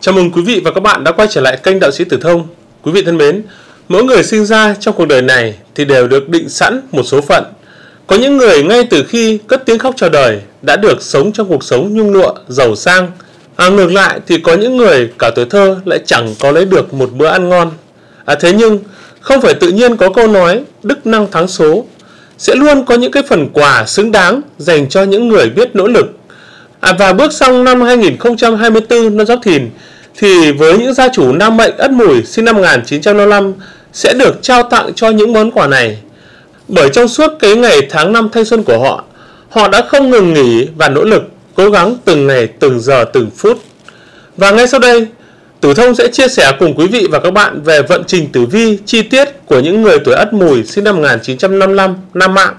Chào mừng quý vị và các bạn đã quay trở lại kênh Đạo sĩ Tử Thông. Quý vị thân mến, mỗi người sinh ra trong cuộc đời này thì đều được định sẵn một số phận. Có những người ngay từ khi cất tiếng khóc chào đời đã được sống trong cuộc sống nhung lụa, giàu sang. À, ngược lại thì có những người cả tuổi thơ lại chẳng có lấy được một bữa ăn ngon. À, thế nhưng, không phải tự nhiên có câu nói đức năng thắng số. Sẽ luôn có những cái phần quà xứng đáng dành cho những người biết nỗ lực À, và bước sang năm 2024 năm Giáp Thìn thì với những gia chủ nam mệnh ất mùi sinh năm 1955 sẽ được trao tặng cho những món quà này. Bởi trong suốt cái ngày tháng năm thanh xuân của họ, họ đã không ngừng nghỉ và nỗ lực cố gắng từng ngày, từng giờ, từng phút. Và ngay sau đây, Tử Thông sẽ chia sẻ cùng quý vị và các bạn về vận trình tử vi chi tiết của những người tuổi Ất Mùi sinh năm 1955 Nam Mạng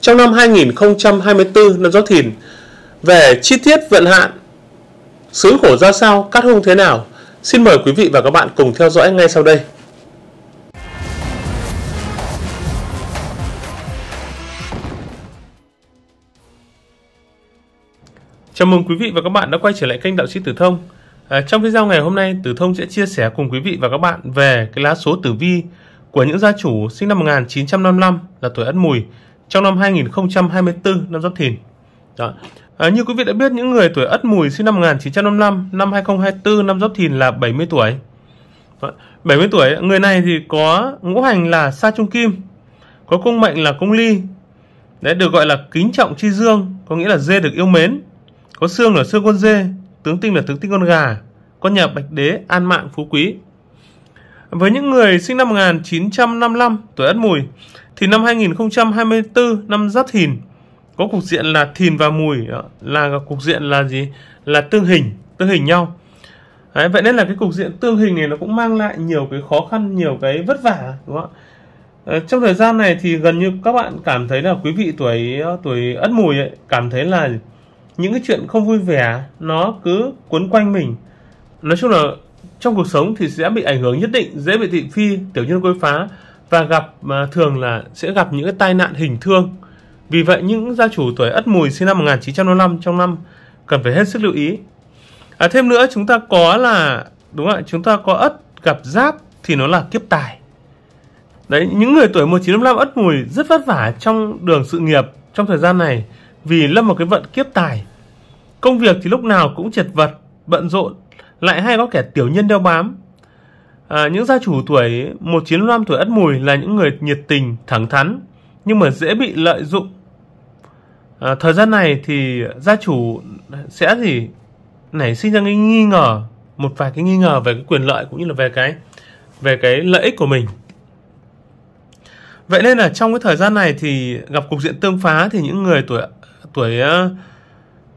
trong năm 2024 năm Giáp Thìn về chi tiết vận hạn xứ khổ ra sao, cắt hung thế nào. Xin mời quý vị và các bạn cùng theo dõi ngay sau đây. Chào mừng quý vị và các bạn đã quay trở lại kênh Đạo sĩ Tử Thông. À, trong video ngày hôm nay, Tử Thông sẽ chia sẻ cùng quý vị và các bạn về cái lá số tử vi của những gia chủ sinh năm 1955 là tuổi Ất Mùi trong năm 2024 năm Giáp Thìn. Đó. À, như quý vị đã biết, những người tuổi Ất Mùi sinh năm 1955, năm 2024, năm Giáp Thìn là 70 tuổi. 70 vâng, tuổi, người này thì có ngũ hành là Sa Trung Kim, có cung mệnh là cung ly, đấy được gọi là kính trọng chi dương, có nghĩa là dê được yêu mến, có xương là xương con dê, tướng tinh là tướng tinh con gà, con nhà bạch đế, an mạng, phú quý. Với những người sinh năm 1955, tuổi Ất Mùi, thì năm 2024, năm Giáp Thìn, có cục diện là thìn và mùi là cục diện là gì là tương hình tương hình nhau Đấy, vậy nên là cái cục diện tương hình này nó cũng mang lại nhiều cái khó khăn nhiều cái vất vả đúng không ạ ờ, trong thời gian này thì gần như các bạn cảm thấy là quý vị tuổi ờ, tuổi ất mùi ấy, cảm thấy là những cái chuyện không vui vẻ nó cứ quấn quanh mình nói chung là trong cuộc sống thì sẽ bị ảnh hưởng nhất định dễ bị thị phi tiểu nhân quấy phá và gặp mà thường là sẽ gặp những cái tai nạn hình thương vì vậy những gia chủ tuổi Ất Mùi sinh năm 1905 trong năm cần phải hết sức lưu ý. À, thêm nữa chúng ta có là đúng không ạ, chúng ta có Ất gặp Giáp thì nó là kiếp tài. Đấy, những người tuổi 1955 Ất Mùi rất vất vả trong đường sự nghiệp trong thời gian này vì lâm vào cái vận kiếp tài. Công việc thì lúc nào cũng chật vật, bận rộn, lại hay có kẻ tiểu nhân đeo bám. À, những gia chủ tuổi 1955 tuổi Ất Mùi là những người nhiệt tình, thẳng thắn, nhưng mà dễ bị lợi dụng à, thời gian này thì gia chủ sẽ gì nảy sinh ra cái nghi ngờ một vài cái nghi ngờ về cái quyền lợi cũng như là về cái về cái lợi ích của mình vậy nên là trong cái thời gian này thì gặp cục diện tương phá thì những người tuổi tuổi ờ,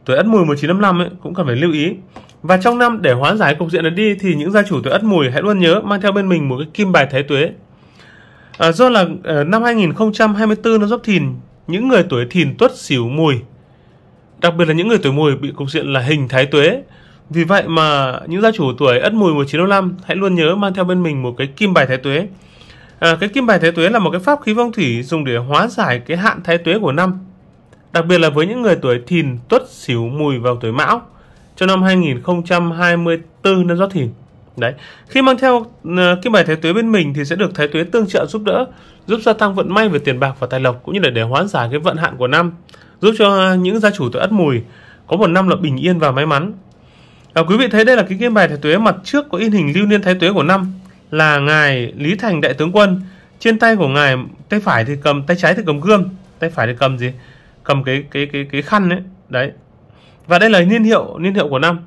tuổi ất mùi 1955 ấy cũng cần phải lưu ý và trong năm để hóa giải cục diện này đi thì những gia chủ tuổi ất mùi hãy luôn nhớ mang theo bên mình một cái kim bài thái tuế à, do là à, năm 2024 nó dốc thìn những người tuổi thìn tuất xỉu mùi đặc biệt là những người tuổi mùi bị cục diện là hình thái tuế vì vậy mà những gia chủ tuổi ất mùi 1905 hãy luôn nhớ mang theo bên mình một cái kim bài thái tuế à, cái kim bài thái tuế là một cái pháp khí phong thủy dùng để hóa giải cái hạn thái tuế của năm đặc biệt là với những người tuổi thìn tuất xỉu mùi vào tuổi mão trong năm 2024 năm giáp thìn Đấy, khi mang theo ờ, cái bài thái tuế bên mình thì sẽ được thái tuế tương trợ giúp đỡ, giúp gia tăng vận may về tiền bạc và tài lộc cũng như là để hóa giải cái vận hạn của năm, giúp cho những gia chủ tuổi Ất Mùi có một năm là bình yên và may mắn. À, quý vị thấy đây là cái game bài thái tuế mặt trước có in hình lưu niên thái tuế của năm là ngài Lý Thành đại tướng quân. Trên tay của ngài tay phải thì cầm tay trái thì cầm gươm, tay phải thì cầm gì? Cầm cái cái cái cái khăn ấy. Đấy. Và đây là niên hiệu niên hiệu của năm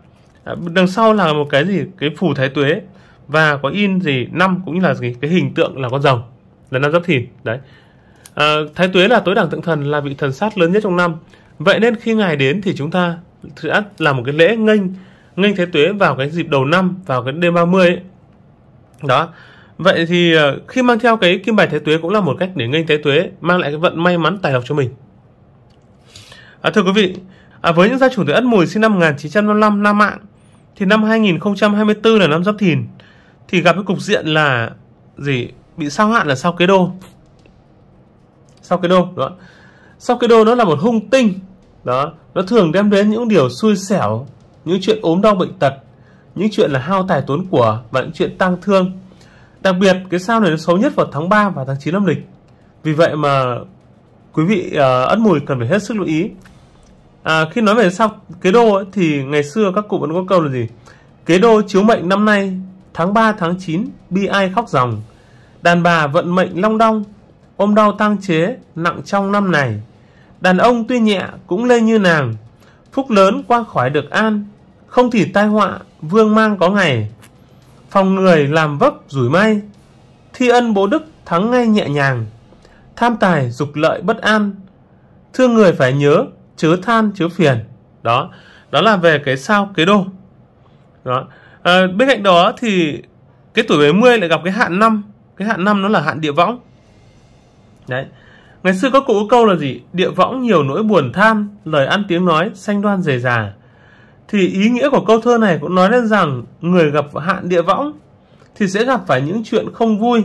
đằng sau là một cái gì cái phù thái tuế và có in gì năm cũng như là gì cái hình tượng là con rồng là năm giáp thìn đấy à, thái tuế là tối đẳng tượng thần là vị thần sát lớn nhất trong năm vậy nên khi ngài đến thì chúng ta sẽ làm một cái lễ nghênh nghênh thái tuế vào cái dịp đầu năm vào cái đêm 30 ấy. đó vậy thì ờ, khi mang theo cái kim bài thái tuế cũng là một cách để nghênh thái tuế mang lại cái vận may mắn tài lộc cho mình à, thưa quý vị à, với những gia chủ tuổi ất mùi sinh năm 1955 nam mạng thì năm 2024 là năm Giáp Thìn thì gặp cái cục diện là gì bị sao hạn là sao kế đô sao kế đô đó sao kế đô nó là một hung tinh đó nó thường đem đến những điều xui xẻo những chuyện ốm đau bệnh tật những chuyện là hao tài tốn của và những chuyện tang thương đặc biệt cái sao này nó xấu nhất vào tháng 3 và tháng 9 âm lịch vì vậy mà quý vị uh, ất mùi cần phải hết sức lưu ý à, khi nói về sao kế đô ấy, thì ngày xưa các cụ vẫn có câu là gì kế đô chiếu mệnh năm nay tháng 3 tháng 9 bi ai khóc dòng đàn bà vận mệnh long đong ôm đau tang chế nặng trong năm này đàn ông tuy nhẹ cũng lê như nàng phúc lớn qua khỏi được an không thì tai họa vương mang có ngày phòng người làm vấp rủi may thi ân bố đức thắng ngay nhẹ nhàng tham tài dục lợi bất an thương người phải nhớ chứa than chứa phiền đó đó là về cái sao kế đô đó à, bên cạnh đó thì cái tuổi 70 lại gặp cái hạn năm cái hạn năm nó là hạn địa võng đấy ngày xưa có cụ câu là gì địa võng nhiều nỗi buồn than lời ăn tiếng nói xanh đoan dề già thì ý nghĩa của câu thơ này cũng nói lên rằng người gặp hạn địa võng thì sẽ gặp phải những chuyện không vui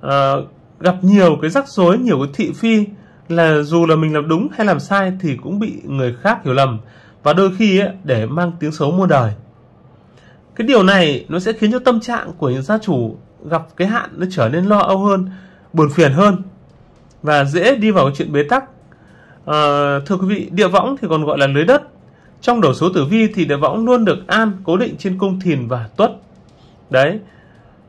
à, gặp nhiều cái rắc rối nhiều cái thị phi là dù là mình làm đúng hay làm sai thì cũng bị người khác hiểu lầm và đôi khi ấy, để mang tiếng xấu muôn đời cái điều này nó sẽ khiến cho tâm trạng của những gia chủ gặp cái hạn nó trở nên lo âu hơn buồn phiền hơn và dễ đi vào chuyện bế tắc à, thưa quý vị địa võng thì còn gọi là lưới đất trong đầu số tử vi thì địa võng luôn được an cố định trên cung thìn và tuất đấy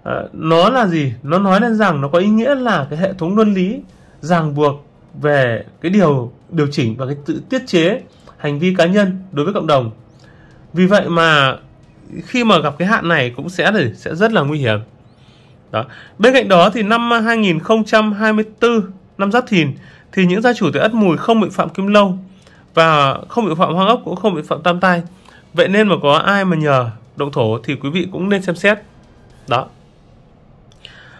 à, nó là gì nó nói lên rằng nó có ý nghĩa là cái hệ thống luân lý ràng buộc về cái điều điều chỉnh và cái tự tiết chế hành vi cá nhân đối với cộng đồng vì vậy mà khi mà gặp cái hạn này cũng sẽ sẽ rất là nguy hiểm đó bên cạnh đó thì năm 2024 năm giáp thìn thì những gia chủ tuổi ất mùi không bị phạm kim lâu và không bị phạm hoang ốc cũng không bị phạm tam tai vậy nên mà có ai mà nhờ động thổ thì quý vị cũng nên xem xét đó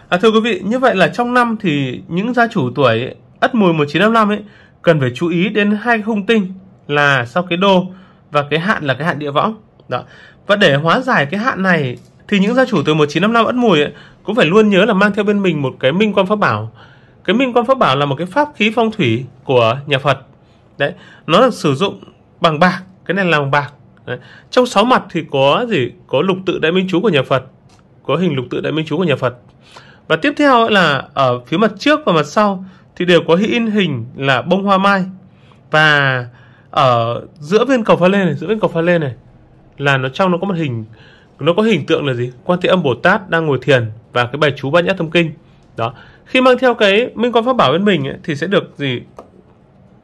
à, thưa quý vị như vậy là trong năm thì những gia chủ tuổi Ất mùi 1955 ấy cần phải chú ý đến hai hung tinh là sau cái đô và cái hạn là cái hạn địa võng. Đó. Và để hóa giải cái hạn này thì những gia chủ từ 1955 Ất mùi ấy, cũng phải luôn nhớ là mang theo bên mình một cái minh quan pháp bảo. Cái minh quan pháp bảo là một cái pháp khí phong thủy của nhà Phật. Đấy, nó được sử dụng bằng bạc, cái này là bằng bạc. Đấy. Trong sáu mặt thì có gì? Có lục tự đại minh chú của nhà Phật, có hình lục tự đại minh chú của nhà Phật. Và tiếp theo là ở phía mặt trước và mặt sau thì đều có in hình là bông hoa mai và ở giữa bên cầu pha lê này giữa bên cầu pha lê này là nó trong nó có một hình nó có hình tượng là gì quan thế âm bồ tát đang ngồi thiền và cái bài chú bát nhã thông kinh đó khi mang theo cái minh quan pháp bảo bên mình ấy, thì sẽ được gì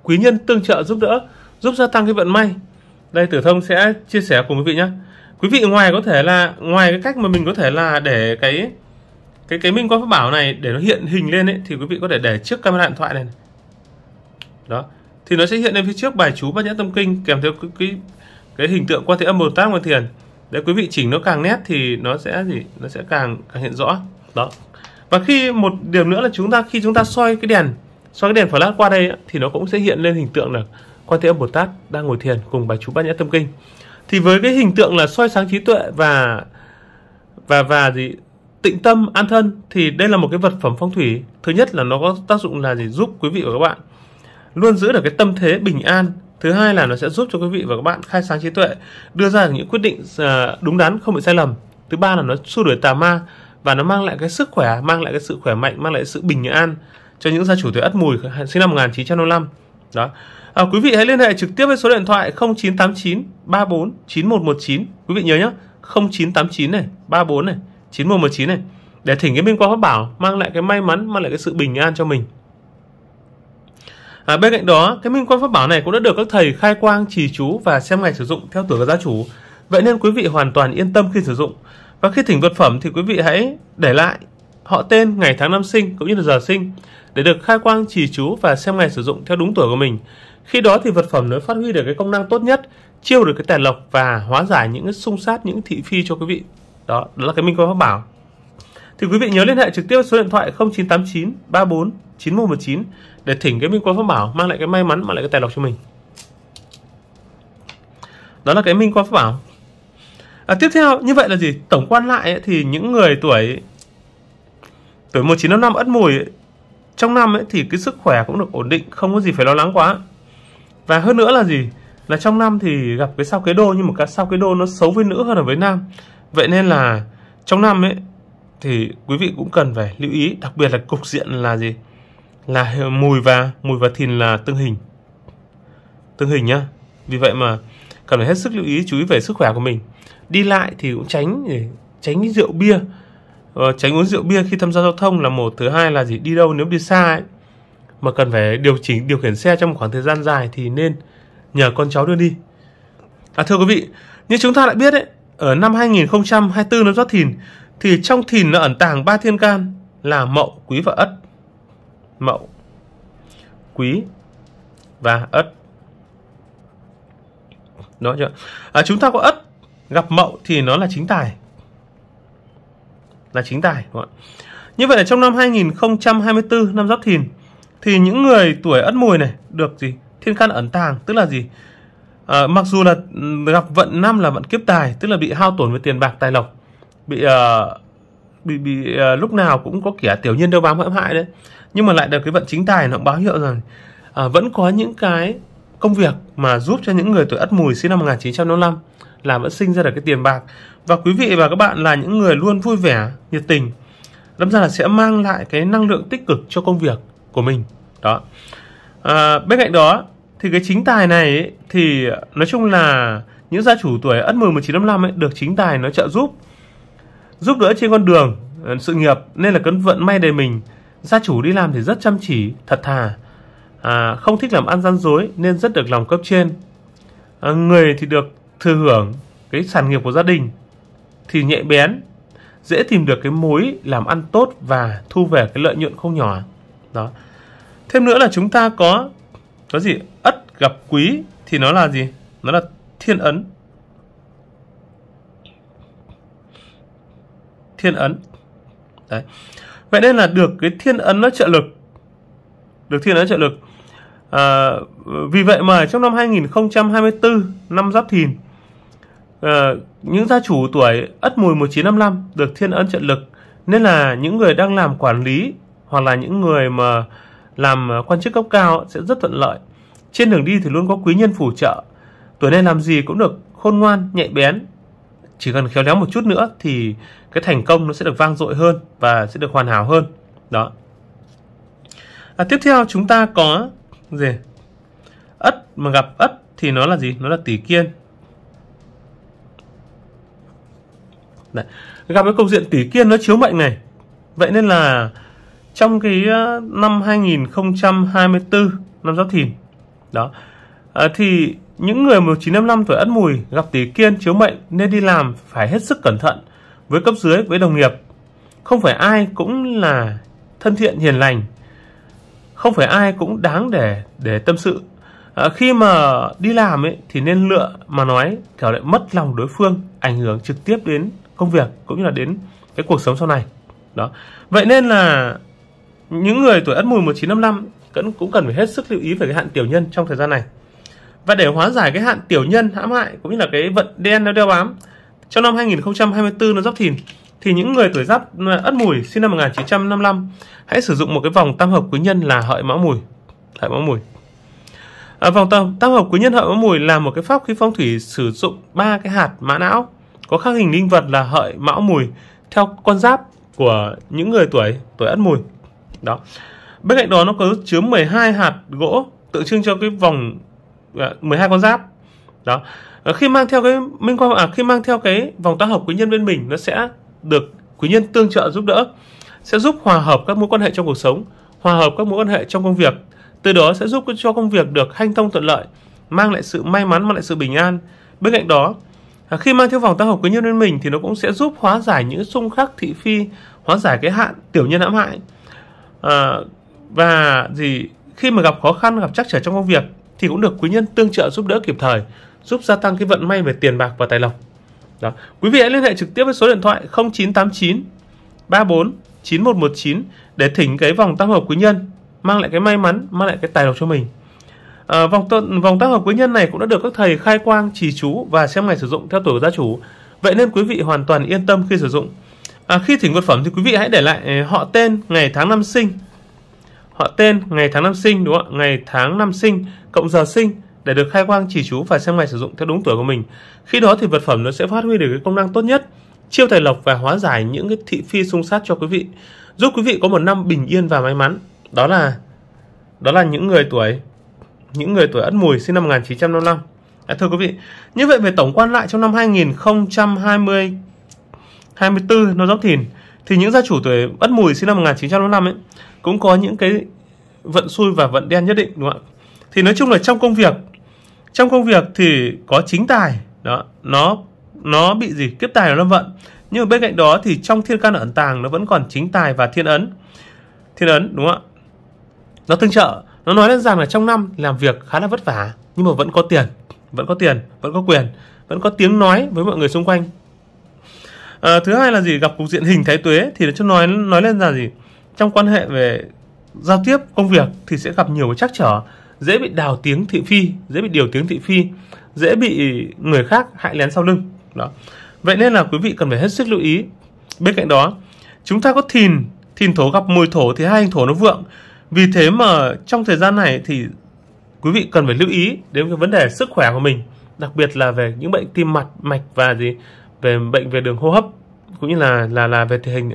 quý nhân tương trợ giúp đỡ giúp gia tăng cái vận may đây tử thông sẽ chia sẻ cùng quý vị nhé quý vị ngoài có thể là ngoài cái cách mà mình có thể là để cái cái cái minh quang pháp bảo này để nó hiện hình lên ấy thì quý vị có thể để trước camera điện thoại này, này. đó thì nó sẽ hiện lên phía trước bài chú bát nhã tâm kinh kèm theo cái cái, cái hình tượng quan thế âm bồ tát quan thiền để quý vị chỉnh nó càng nét thì nó sẽ gì nó sẽ càng càng hiện rõ đó và khi một điểm nữa là chúng ta khi chúng ta soi cái đèn soi cái đèn lát qua đây thì nó cũng sẽ hiện lên hình tượng là quan thế âm bồ tát đang ngồi thiền cùng bài chú bát nhã tâm kinh thì với cái hình tượng là soi sáng trí tuệ và và và gì tịnh tâm an thân thì đây là một cái vật phẩm phong thủy thứ nhất là nó có tác dụng là gì giúp quý vị và các bạn luôn giữ được cái tâm thế bình an thứ hai là nó sẽ giúp cho quý vị và các bạn khai sáng trí tuệ đưa ra những quyết định à, đúng đắn không bị sai lầm thứ ba là nó xua đuổi tà ma và nó mang lại cái sức khỏe mang lại cái sự khỏe mạnh mang lại sự bình an cho những gia chủ tuổi ất mùi sinh năm 1955 đó à, quý vị hãy liên hệ trực tiếp với số điện thoại 0989 34 9119 quý vị nhớ nhé 0989 này 34 này 9119 này để thỉnh cái minh quan pháp bảo mang lại cái may mắn mang lại cái sự bình an cho mình à, bên cạnh đó cái minh quan pháp bảo này cũng đã được các thầy khai quang trì chú và xem ngày sử dụng theo tuổi của gia chủ vậy nên quý vị hoàn toàn yên tâm khi sử dụng và khi thỉnh vật phẩm thì quý vị hãy để lại họ tên ngày tháng năm sinh cũng như là giờ sinh để được khai quang trì chú và xem ngày sử dụng theo đúng tuổi của mình khi đó thì vật phẩm nó phát huy được cái công năng tốt nhất chiêu được cái tài lộc và hóa giải những xung sát những thị phi cho quý vị đó, đó là cái Minh mình có bảo thì quý vị nhớ liên hệ trực tiếp số điện thoại 0989 34 9119 để thỉnh cái minh quân pháp bảo mang lại cái may mắn mang lại cái tài lộc cho mình đó là cái minh quân pháp bảo à, tiếp theo như vậy là gì tổng quan lại ấy, thì những người tuổi tuổi 1955 ất mùi ấy, trong năm ấy, thì cái sức khỏe cũng được ổn định không có gì phải lo lắng quá và hơn nữa là gì là trong năm thì gặp cái sao kế đô nhưng mà cái sao kế đô nó xấu với nữ hơn là với nam Vậy nên ừ. là trong năm ấy thì quý vị cũng cần phải lưu ý, đặc biệt là cục diện là gì? Là mùi và mùi và thìn là tương hình. Tương hình nhá. Vì vậy mà cần phải hết sức lưu ý chú ý về sức khỏe của mình. Đi lại thì cũng tránh tránh rượu bia. Ờ, tránh uống rượu bia khi tham gia giao thông là một, thứ hai là gì? Đi đâu nếu đi xa ấy mà cần phải điều chỉnh điều khiển xe trong một khoảng thời gian dài thì nên nhờ con cháu đưa đi. À thưa quý vị, như chúng ta đã biết ấy, ở năm 2024 năm giáp thìn thì trong thìn nó ẩn tàng ba thiên can là mậu, quý và ất. Mậu, quý và ất. Đó chưa? À, chúng ta có ất gặp mậu thì nó là chính tài. Là chính tài đúng không Như vậy là trong năm 2024 năm giáp thìn thì những người tuổi ất mùi này được gì? Thiên can ẩn tàng tức là gì? à, mặc dù là ừ, gặp vận năm là vận kiếp tài tức là bị hao tổn với tiền bạc tài lộc bị à, bị bị à, lúc nào cũng có kẻ tiểu nhân đâu bám hãm hại đấy nhưng mà lại được cái vận chính tài nó cũng báo hiệu rằng à, vẫn có những cái công việc mà giúp cho những người tuổi Ất Mùi sinh năm 1955 là vẫn sinh ra được cái tiền bạc và quý vị và các bạn là những người luôn vui vẻ nhiệt tình đâm ra là sẽ mang lại cái năng lượng tích cực cho công việc của mình đó à, bên cạnh đó thì cái chính tài này ấy, thì nói chung là những gia chủ tuổi Ất Mùi 1955 ấy được chính tài nó trợ giúp giúp đỡ trên con đường ờ, sự nghiệp nên là cấn vận may đầy mình gia chủ đi làm thì rất chăm chỉ thật thà à, không thích làm ăn gian dối nên rất được lòng cấp trên à, người thì được thừa hưởng cái sản nghiệp của gia đình thì nhạy bén dễ tìm được cái mối làm ăn tốt và thu về cái lợi nhuận không nhỏ đó thêm nữa là chúng ta có có gì gặp quý thì nó là gì? Nó là thiên ấn. Thiên ấn. Đấy. Vậy nên là được cái thiên ấn nó trợ lực. Được thiên ấn trợ lực. À, vì vậy mà trong năm 2024, năm Giáp Thìn, à, những gia chủ tuổi Ất Mùi 1955 được thiên ấn trợ lực nên là những người đang làm quản lý hoặc là những người mà làm quan chức cấp cao sẽ rất thuận lợi trên đường đi thì luôn có quý nhân phù trợ. Tuổi nên làm gì cũng được khôn ngoan, nhạy bén. Chỉ cần khéo léo một chút nữa thì cái thành công nó sẽ được vang dội hơn và sẽ được hoàn hảo hơn. Đó. À, tiếp theo chúng ta có gì? Ất mà gặp Ất thì nó là gì? Nó là tỷ kiên. Đấy. Gặp cái cục diện tỷ kiên nó chiếu mệnh này. Vậy nên là trong cái ờ, năm 2024 năm Giáp Thìn đó à, thì những người 1955 tuổi Ất Mùi gặp tỷ kiên chiếu mệnh nên đi làm phải hết sức cẩn thận với cấp dưới với đồng nghiệp không phải ai cũng là thân thiện hiền lành không phải ai cũng đáng để để tâm sự à, khi mà đi làm ấy thì nên lựa mà nói kẻo lại mất lòng đối phương ảnh hưởng trực tiếp đến công việc cũng như là đến cái cuộc sống sau này đó vậy nên là những người tuổi ất mùi 1955 cũng cũng cần phải hết sức lưu ý về cái hạn tiểu nhân trong thời gian này và để hóa giải cái hạn tiểu nhân hãm hại cũng như là cái vận đen nó đeo bám trong năm 2024 nó giáp thìn thì những người tuổi giáp ất mùi sinh năm 1955 hãy sử dụng một cái vòng tam hợp quý nhân là hợi mão mùi hợi mão mùi ở à, vòng tam, tam hợp quý nhân hợi mão mùi là một cái pháp khí phong thủy sử dụng ba cái hạt mã não có khắc hình linh vật là hợi mão mùi theo con giáp của những người tuổi tuổi ất mùi đó Bên cạnh đó nó có chứa 12 hạt gỗ tượng trưng cho cái vòng à, 12 con giáp. Đó. Ờ, khi mang theo cái minh quang à khi mang theo cái vòng tam hợp quý nhân bên mình nó sẽ được quý nhân tương trợ giúp đỡ sẽ giúp hòa hợp các mối quan hệ trong cuộc sống, hòa hợp các mối quan hệ trong công việc. Từ đó sẽ giúp cho công việc được hanh thông thuận lợi, mang lại sự may mắn, mang lại sự bình an. Bên cạnh đó, à, khi mang theo vòng tam hợp quý nhân bên mình thì nó cũng sẽ giúp hóa giải những xung khắc thị phi, hóa giải cái hạn tiểu nhân hãm hại. À, và gì khi mà gặp khó khăn gặp trắc trở trong công việc thì cũng được quý nhân tương trợ giúp đỡ kịp thời giúp gia tăng cái vận may về tiền bạc và tài lộc đó. Quý vị hãy liên hệ trực tiếp với số điện thoại 0989 34 9119 để thỉnh cái vòng tam hợp quý nhân mang lại cái may mắn, mang lại cái tài lộc cho mình. À, vòng tuần vòng tam hợp quý nhân này cũng đã được các thầy khai quang trì chú và xem ngày sử dụng theo tuổi gia chủ. Vậy nên quý vị hoàn toàn yên tâm khi sử dụng. À, khi thỉnh vật phẩm thì quý vị hãy để lại ờ, họ tên, ngày tháng năm sinh họ tên, ngày tháng năm sinh đúng không ạ? Ngày tháng năm sinh cộng giờ sinh để được khai quang chỉ chú và xem ngày sử dụng theo đúng tuổi của mình. Khi đó thì vật phẩm nó sẽ phát huy được cái công năng tốt nhất, chiêu tài lộc và hóa giải những cái thị phi xung sát cho quý vị, giúp quý vị có một năm bình yên và may mắn. Đó là đó là những người tuổi những người tuổi Ất Mùi sinh năm 1955. À, thưa quý vị, như vậy về tổng quan lại trong năm 2020 24 nó giáp thìn thì những gia chủ tuổi Ất Mùi sinh năm 1955 ấy cũng có những cái vận xui và vận đen nhất định đúng không ạ? Thì nói chung là trong công việc trong công việc thì có chính tài đó nó nó bị gì kiếp tài nó lâm vận nhưng mà bên cạnh đó thì trong thiên can ẩn tàng nó vẫn còn chính tài và thiên ấn thiên ấn đúng không ạ nó tương trợ nó nói lên rằng là trong năm làm việc khá là vất vả nhưng mà vẫn có tiền vẫn có tiền vẫn có quyền vẫn có tiếng nói với mọi người xung quanh à, thứ hai là gì gặp cục diện hình thái tuế thì nó cho nói nói lên là gì trong quan hệ về giao tiếp công việc thì sẽ gặp nhiều trắc trở dễ bị đào tiếng thị phi dễ bị điều tiếng thị phi dễ bị người khác hại lén sau lưng đó vậy nên là quý vị cần phải hết sức lưu ý bên cạnh đó chúng ta có thìn thìn thổ gặp mùi thổ thì hai hình thổ nó vượng vì thế mà trong thời gian này thì quý vị cần phải lưu ý đến cái vấn đề sức khỏe của mình đặc biệt là về những bệnh tim mạch mạch và gì về bệnh về đường hô hấp cũng như là là là về thể hình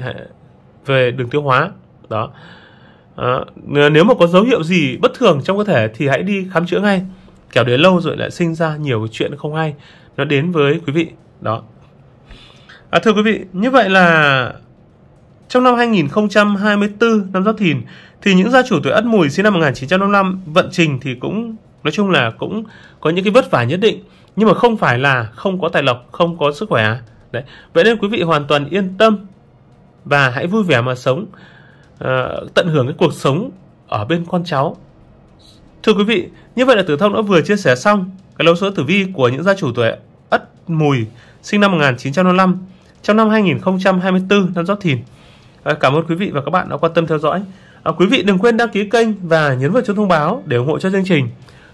về đường tiêu hóa đó à, nếu mà có dấu hiệu gì bất thường trong cơ thể thì hãy đi khám chữa ngay kẻo đến lâu rồi lại sinh ra nhiều chuyện không hay nó đến với quý vị đó à, thưa quý vị như vậy là trong năm 2024 năm Giáp Thìn thì những gia chủ tuổi Ất Mùi sinh năm 1955 vận trình thì cũng nói chung là cũng có những cái vất vả nhất định nhưng mà không phải là không có tài lộc không có sức khỏe đấy vậy nên quý vị hoàn toàn yên tâm và hãy vui vẻ mà sống à, tận hưởng cái cuộc sống ở bên con cháu thưa quý vị như vậy là tử thông đã vừa chia sẻ xong cái lô số tử vi của những gia chủ tuổi ất mùi sinh năm 1955 trong năm 2024 năm giáp thìn ờ, cảm ơn quý vị và các bạn đã quan tâm theo dõi ờ, quý vị đừng quên đăng ký kênh và nhấn vào chuông thông báo để ủng hộ cho chương trình